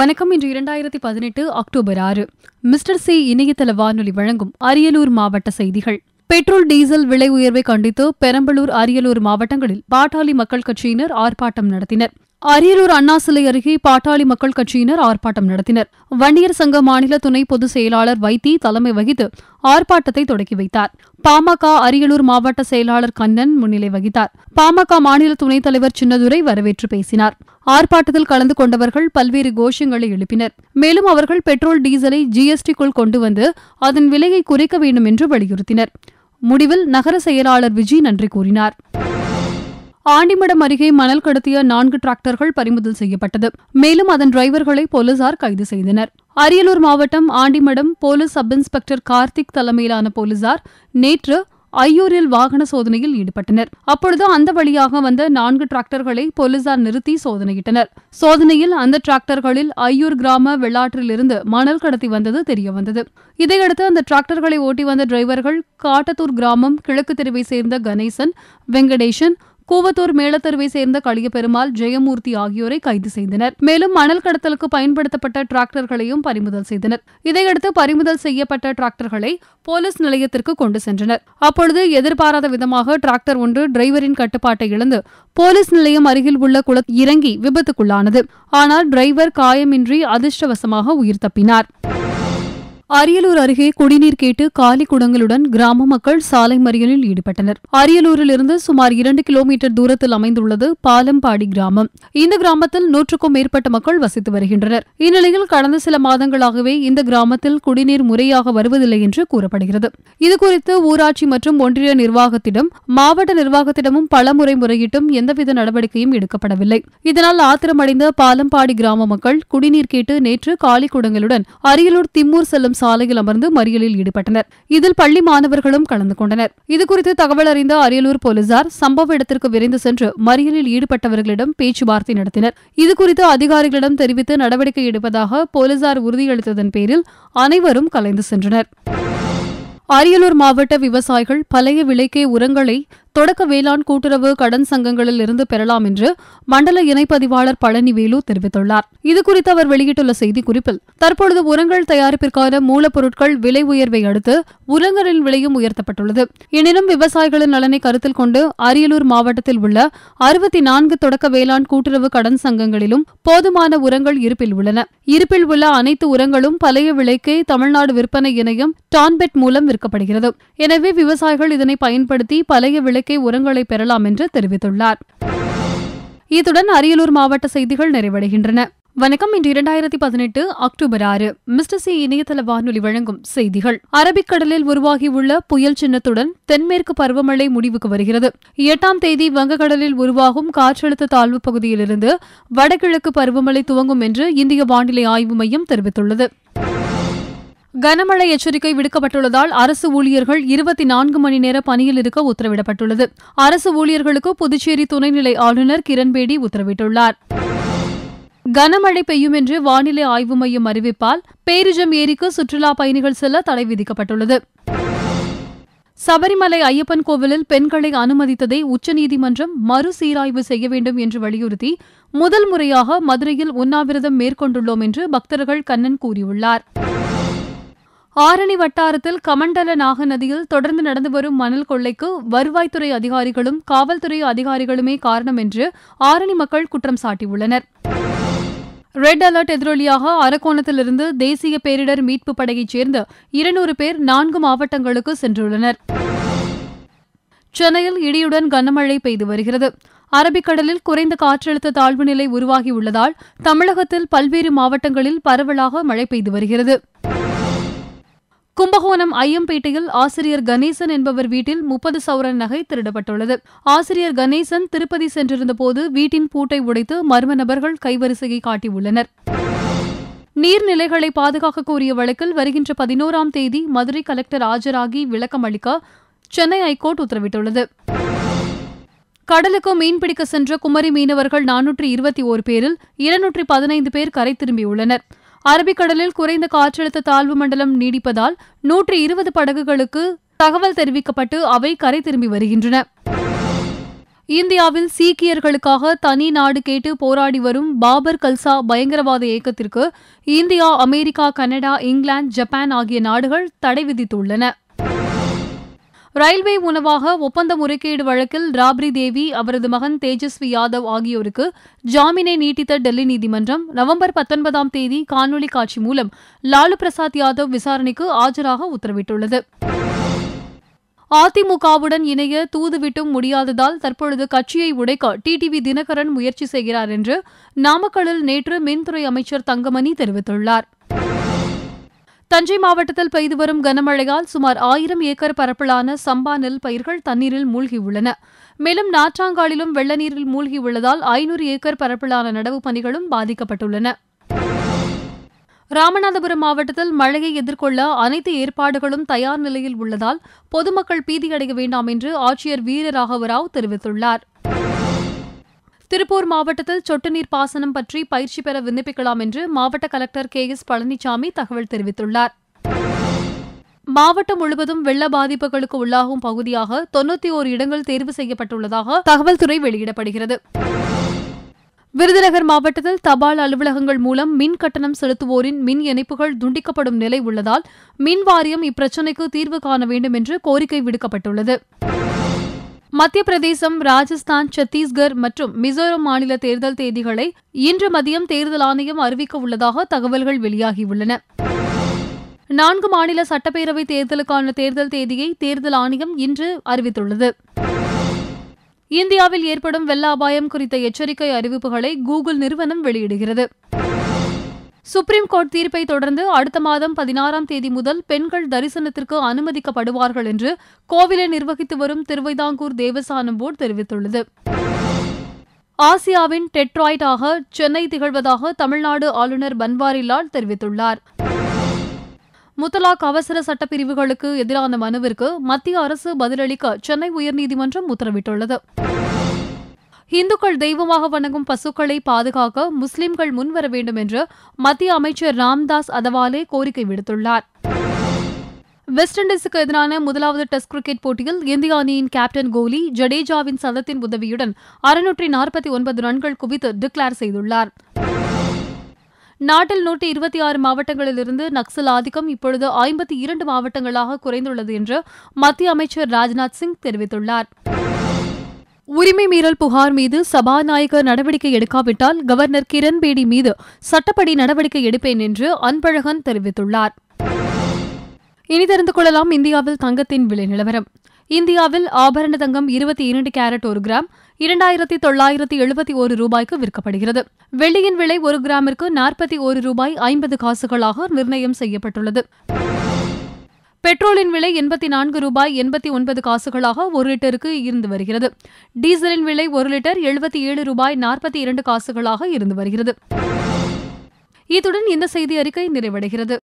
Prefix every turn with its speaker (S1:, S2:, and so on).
S1: வணக்கம் இன்று இரண்டாயிரத்தி பதினெட்டு அக்டோபர் ஆறு மிஸ்டர் சி இணையதள வானொலி வழங்கும் அரியலூர் மாவட்ட செய்திகள் பெட்ரோல் டீசல் விலை உயர்வை கண்டித்து பெரம்பலூர் அரியலூர் மாவட்டங்களில் பாட்டாளி மக்கள் கட்சியினர் ஆர்ப்பாட்டம் நடத்தினர் அரியலூர் அண்ணா சிலை அருகே பாட்டாளி மக்கள் கட்சியினர் ஆர்ப்பாட்டம் நடத்தினர் வன்னியர் சங்க மாநில துணை பொதுச் செயலாளர் வைத்தி தலைமை வகித்து ஆர்ப்பாட்டத்தை தொடக்கி வைத்தார் பாமக அரியலூர் மாவட்ட செயலாளர் கண்ணன் முன்னிலை வகித்தார் பாமக மாநில துணைத் தலைவர் சின்னதுரை வரவேற்று பேசினார் ஆர்ப்பாட்டத்தில் கலந்து கொண்டவர்கள் பல்வேறு கோஷங்களை எழுப்பினர் மேலும் அவர்கள் பெட்ரோல் டீசலை ஜிஎஸ்டிக்குள் கொண்டு வந்து அதன் விலையை குறைக்க வேண்டும் என்று வலியுறுத்தினர் முடிவில் நகர செயலாளர் விஜய் நன்றி கூறினார் ஆண்டிமடம் அருகே மணல் கடத்திய நான்கு டிராக்டர்கள் பறிமுதல் செய்யப்பட்டது மேலும் அதன் டிரைவர்களை போலீசார் கைது செய்தனர் அரியலூர் மாவட்டம் Andimadam police sub inspector Karthik தலைமையிலான போலீசார் நேற்று ஐயூரில் வாகன சோதனையில் ஈடுபட்டனர் அப்பொழுது அந்த வழியாக வந்த நான்கு டிராக்டர்களை போலீசார் நிறுத்தி சோதனையிட்டனர் சோதனையில் அந்த டிராக்டர்களில் ஐயூர் கிராம வெள்ளாற்றிலிருந்து மணல் கடத்தி வந்தது தெரியவந்தது இதையடுத்து அந்த டிராக்டர்களை ஓட்டி வந்த டிரைவர்கள் காட்டத்தூர் கிராமம் கிழக்கு தெருவை சேர்ந்த கணேசன் வெங்கடேசன் கூவத்தூர் மேலத்தருவை சேர்ந்த களியபெருமாள் ஜெயமூர்த்தி ஆகியோரை கைது செய்தனர் மேலும் மணல் கடத்தலுக்கு பயன்படுத்தப்பட்ட டிராக்டர்களையும் பறிமுதல் செய்தனர் இதையடுத்து பறிமுதல் செய்யப்பட்ட டிராக்டர்களை போலீஸ் நிலையத்திற்கு கொண்டு சென்றனர் அப்பொழுது எதிர்பாராத விதமாக டிராக்டர் ஒன்று டிரைவரின் கட்டுப்பாட்டை இழந்து போலீஸ் நிலையம் அருகில் உள்ள குளத் இறங்கி விபத்துக்குள்ளானது ஆனால் டிரைவர் காயமின்றி அதிர்ஷ்டவசமாக உயிர் தப்பினார் அரியலூர் அருகே குடிநீர் கேட்டு காலி குடங்களுடன் கிராம மக்கள் சாலை மறியலில் ஈடுபட்டனர் அரியலூரிலிருந்து சுமார் இரண்டு கிலோமீட்டர் தூரத்தில் அமைந்துள்ளது பாலம்பாடி கிராமம் இந்த கிராமத்தில் நூற்றுக்கும் மேற்பட்ட மக்கள் வசித்து வருகின்றனர் இந்நிலையில் கடந்த சில மாதங்களாகவே இந்த கிராமத்தில் குடிநீர் முறையாக வருவதில்லை என்று கூறப்படுகிறது இதுகுறித்து ஊராட்சி மற்றும் ஒன்றிய நிர்வாகத்திடம் மாவட்ட நிர்வாகத்திடமும் பல முறை முறையிட்டும் எந்தவித நடவடிக்கையும் எடுக்கப்படவில்லை இதனால் ஆத்திரமடைந்த பாலம்பாடி கிராம மக்கள் குடிநீர் கேட்டு நேற்று காலி குடங்களுடன் அரியலூர் திம்மூர் செல்லும் சாலையில் அமர்ந்து மறியலில் ஈடுபட்டனர் இதில் பள்ளி மாணவர்களும் கலந்து கொண்டனர் இதுகுறித்து தகவல் அறிந்த அரியலூர் போலீசார் சம்பவ இடத்திற்கு விரைந்து சென்று மறியலில் ஈடுபட்டவர்களிடம் பேச்சுவார்த்தை நடத்தினர் இதுகுறித்து அதிகாரிகளிடம் தெரிவித்து நடவடிக்கை எடுப்பதாக போலீசார் உறுதியளித்ததன் பேரில் அனைவரும் கலைந்து சென்றனர் அரியலூர் மாவட்ட விவசாயிகள் பழைய விலைக்கே உரங்களை தொடக்க வேளாண் கூட்டுறவு கடன் சங்கங்களில் இருந்து பெறலாம் என்று மண்டல இணைப்பதிவாளர் பழனிவேலு தெரிவித்துள்ளார் இதுகுறித்து அவர் வெளியிட்டுள்ள செய்திக்குறிப்பில் தற்பொழுது உரங்கள் தயாரிப்பிற்கான மூலப்பொருட்கள் விலை உயர்வை அடுத்து உரங்களின் விலையும் உயர்த்தப்பட்டுள்ளது எனினும் விவசாயிகளின் நலனை கருத்தில் கொண்டு அரியலூர் மாவட்டத்தில் உள்ள அறுபத்தி நான்கு தொடக்க வேளாண் கூட்டுறவு கடன் சங்கங்களிலும் போதுமான உரங்கள் இருப்பில் உள்ளன இருப்பில் உள்ள அனைத்து உரங்களும் பழைய விலைக்கே தமிழ்நாடு விற்பனை இணையம் டான்பெட் மூலம் விற்கப்படுகிறது எனவே விவசாயிகள் இதனை பயன்படுத்தி பழைய விலை செயற்கை உரங்களை பெறலாம் என்று தெரிவித்துள்ளார் இத்துடன் அரியலூர் மாவட்ட செய்திகள் நிறைவடைகின்றன வணக்கம் இன்று இரண்டாயிரத்தி பதினெட்டு அக்டோபர் ஆறு மிஸ்டர் சி இணையதள வானொலி வழங்கும் செய்திகள் அரபிக்கடலில் உருவாகியுள்ள புயல் சின்னத்துடன் தென்மேற்கு பருவமழை முடிவுக்கு வருகிறது எட்டாம் தேதி வங்கக்கடலில் உருவாகும் காற்றழுத்த தாழ்வு பகுதியிலிருந்து வடகிழக்கு பருவமழை துவங்கும் என்று இந்திய வானிலை ஆய்வு மையம் தெரிவித்துள்ளது கனமழை எச்சரிக்கை விடுக்கப்பட்டுள்ளதால் அரசு ஊழியர்கள் இருபத்தி நான்கு மணி நேர பணியில் இருக்க உத்தரவிடப்பட்டுள்ளது அரசு ஊழியர்களுக்கு புதுச்சேரி துணைநிலை ஆளுநர் கிரண்பேடி உத்தரவிட்டுள்ளார் கனமழை பெய்யும் என்று வானிலை ஆய்வு மையம் அறிவிப்பால் பேரிஜம் ஏரிக்கு சுற்றுலா பயணிகள் செல்ல தடை விதிக்கப்பட்டுள்ளது சபரிமலை ஐயப்பன் கோவிலில் பெண்களை அனுமதித்ததை உச்சநீதிமன்றம் மறுசீராய்வு செய்ய வேண்டும் என்று வலியுறுத்தி முதல் முறையாக மதுரையில் உண்ணாவிரதம் மேற்கொண்டுள்ளோம் என்று பக்தர்கள் கண்ணன் கூறியுள்ளாா் ஆரணி வட்டாரத்தில் கமண்டல நாகநதியில் நதியில் தொடர்ந்து நடந்து வரும் மணல் கொள்ளைக்கு வருவாய்த்துறை அதிகாரிகளும் காவல்துறை அதிகாரிகளுமே காரணம் என்று ஆரணி மக்கள் குற்றம் சாட்டியுள்ளனர் ரெட் அலர்ட் எதிரொலியாக அரக்கோணத்திலிருந்து தேசிய பேரிடர் மீட்புப் படையைச் சேர்ந்த இருநூறு பேர் நான்கு மாவட்டங்களுக்கு சென்றுள்ளனர் சென்னையில் இடியுடன் கனமழை பெய்து வருகிறது அரபிக்கடலில் குறைந்த காற்றழுத்த தாழ்வு நிலை உருவாகியுள்ளதால் தமிழகத்தில் பல்வேறு மாவட்டங்களில் பரவலாக மழை பெய்து வருகிறது கும்பகோணம் ஐயம்பேட்டையில் ஆசிரியர் கணேசன் என்பவர் வீட்டில் முப்பது சவரன் நகை திருடப்பட்டுள்ளது ஆசிரியர் கணேசன் திருப்பதி சென்றிருந்தபோது வீட்டின் பூட்டை உடைத்து மர்ம நபர்கள் கைவரிசையை காட்டியுள்ளனர் நீர்நிலைகளை பாதுகாக்க கோரிய வழக்கில் வருகின்ற பதினோராம் தேதி மதுரை கலெக்டர் ஆஜராகி விளக்கம் அளிக்க சென்னை ஐகோர்ட் உத்தரவிட்டுள்ளது கடலுக்கு மீன்பிடிக்க சென்ற குமரி மீனவர்கள் நானூற்றி இருபத்தி ஓர் பேரில் இருநூற்றி பதினைந்து பேர் கரை திரும்பியுள்ளனர் அரபிக்கடலில் குறைந்த காற்றழுத்த தாழ்வு மண்டலம் நீடிப்பதால் நூற்றி இருபது படகுகளுக்கு தகவல் தெரிவிக்கப்பட்டு அவை கரை திரும்பி வருகின்றன இந்தியாவில் சீக்கியர்களுக்காக தனி நாடு கேட்டு போராடி வரும் பாபர் கல்சா பயங்கரவாத இயக்கத்திற்கு India America Canada England Japan ஆகிய நாடுகள் தடை விதித்துள்ளன ரயில்வே உணவாக ஒப்பந்த முறைகேடு வழக்கில் ராப்ரி தேவி அவரது மகன் தேஜஸ்வி யாதவ் ஆகியோருக்கு ஜாமீனை நீட்டித்த டெல்லி நீதிமன்றம் நவம்பர் பத்தொன்பதாம் தேதி காணொலி காட்சி மூலம் லாலு பிரசாத் யாதவ் விசாரணைக்கு ஆஜராக உத்தரவிட்டுள்ளது அதிமுகவுடன் இணைய தூதுவிட்டும் முடியாததால் தற்பொழுது கட்சியை உடைக்க டிடிவி தினகரன் முயற்சி செய்கிறார் என்று நாமக்கலில் நேற்று மின்துறை அமைச்சர் தங்கமணி தெரிவித்துள்ளார் தஞ்சை மாவட்டத்தில் பெய்து வரும் கனமழையால் சுமார் ஆயிரம் ஏக்கர் பரப்பிலான சம்பா நெல் பயிர்கள் தண்ணீரில் மூழ்கியுள்ளன மேலும் நாற்றாங்காலிலும் வெள்ள நீரில் மூழ்கியுள்ளதால் ஐநூறு ஏக்கர் பரப்பிலான நடவு பணிகளும் பாதிக்கப்பட்டுள்ளன ராமநாதபுரம் மாவட்டத்தில் மழையை எதிர்கொள்ள அனைத்து ஏற்பாடுகளும் தயார் நிலையில் உள்ளதால் பொதுமக்கள் பீதியடைய வேண்டாம் என்று ஆட்சியர் வீரராகவராவ் தெரிவித்துள்ளார் திருப்பூர் மாவட்டத்தில் சொட்டு நீர் பாசனம் பற்றி பயிற்சி பெற விண்ணப்பிக்கலாம் என்று மாவட்ட கலெக்டர் கே எஸ் பழனிசாமி தகவல் தெரிவித்துள்ளார் மாவட்டம் முழுவதும் வெள்ள பாதிப்புகளுக்கு உள்ளாகும் பகுதியாக தொன்னூத்தி ஓரு இடங்கள் தேர்வு செய்யப்பட்டுள்ளதாக தகவல் துறை வெளியிடப்படுகிறது விருதுநகர் மாவட்டத்தில் தபால் அலுவலகங்கள் மூலம் மின் கட்டணம் செலுத்துவோரின் மின் இணைப்புகள் துண்டிக்கப்படும் நிலை உள்ளதால் மின் வாரியம் இப்பிரச்சினைக்கு தீர்வு காண வேண்டும் என்று கோரிக்கை விடுக்கப்பட்டுள்ளது மத்திய பிரதேசம் ராஜஸ்தான் சத்தீஸ்கர் மற்றும் மிசோரம் மாநில தேர்தல் தேதிகளை இன்று மதியம் தேர்தல் ஆணையம் அறிவிக்க உள்ளதாக தகவல்கள் வெளியாகியுள்ளன நான்கு மாநில சட்டப்பேரவை தேர்தலுக்கான தேர்தல் தேதியை தேர்தல் ஆணையம் இன்று அறிவித்துள்ளது இந்தியாவில் ஏற்படும் வெள்ள அபாயம் குறித்த எச்சரிக்கை அறிவிப்புகளை கூகுள் நிறுவனம் வெளியிடுகிறது சுப்ரீம் கோர்ட் தீர்ப்பை தொடர்ந்து அடுத்த மாதம் பதினாறாம் தேதி முதல் பெண்கள் தரிசனத்திற்கு அனுமதிக்கப்படுவார்கள் என்று கோவிலை நிர்வகித்து வரும் திருவைதாங்கூர் தேவசானம் போர்டு தெரிவித்துள்ளது ஆசியாவின் டெட்ராய்டாக சென்னை திகழ்வதாக தமிழ்நாடு ஆளுநர் பன்வாரிலால் தெரிவித்துள்ளார் முத்தலாக் அவசர சட்டப்பிரிவுகளுக்கு எதிரான மனுவிற்கு மத்திய அரசு பதிலளிக்க சென்னை உயர்நீதிமன்றம் உத்தரவிட்டுள்ளது இந்துக்கள் தெய்வமாக வணங்கும் பசுக்களை பாதுகாக்க முஸ்லிம்கள் முன்வர வேண்டும் என்று மத்திய அமைச்சர் ராம்தாஸ் அதவாலே கோரிக்கை விடுத்துள்ளார் வெஸ்ட் இண்டீஸுக்கு எதிரான முதலாவது டெஸ்ட் கிரிக்கெட் போட்டியில் இந்திய அணியின் கேப்டன் கோலி ஜடேஜாவின் சதத்தின் உதவியுடன் அறுநூற்றி நாற்பத்தி ஒன்பது ரன்கள் குவித்து டிக்ளேர் செய்துள்ளார் நாட்டில் நூற்றி இருபத்தி ஆறு மாவட்டங்களிலிருந்து நக்சல் ஆதிக்கம் இப்பொழுது ஐம்பத்தி இரண்டு மாவட்டங்களாக குறைந்துள்ளது என்று மத்திய அமைச்சர் ராஜ்நாத் சிங் தெரிவித்துள்ளார் உரிமை மீறல் புகார் மீது சபாநாயகர் நடவடிக்கை எடுக்காவிட்டால் கவர்னர் கிரண்பேடி மீது சட்டப்படி நடவடிக்கை எடுப்பேன் என்று அன்பழகன் தெரிவித்துள்ளார் இனி தெரிந்து கொள்ளலாம் இந்தியாவில் தங்கத்தின் விலை நிலவரம் இந்தியாவில் ஆபரண தங்கம் இருபத்தி இரண்டு கேரட் ஒரு கிராம் இரண்டாயிரத்தி தொள்ளாயிரத்தி எழுபத்தி ஒரு ரூபாய்க்கு விற்கப்படுகிறது வெள்ளியின் விலை ஒரு கிராமிற்கு நாற்பத்தி ஒரு ரூபாய் ஐம்பது காசுகளாக நிர்ணயம் செய்யப்பட்டுள்ளது பெட்ரோலின் விலை எண்பத்தி நான்கு ரூபாய் எண்பத்தி ஒன்பது காசுகளாக ஒரு லிட்டருக்கு இருந்து வருகிறது டீசலின் விலை ஒரு லிட்டர் எழுபத்தி ஏழு ரூபாய் நாற்பத்தி இரண்டு காசுகளாக இருந்து வருகிறது இத்துடன் இந்த செய்தி அறிக்கை நிறைவடைகிறது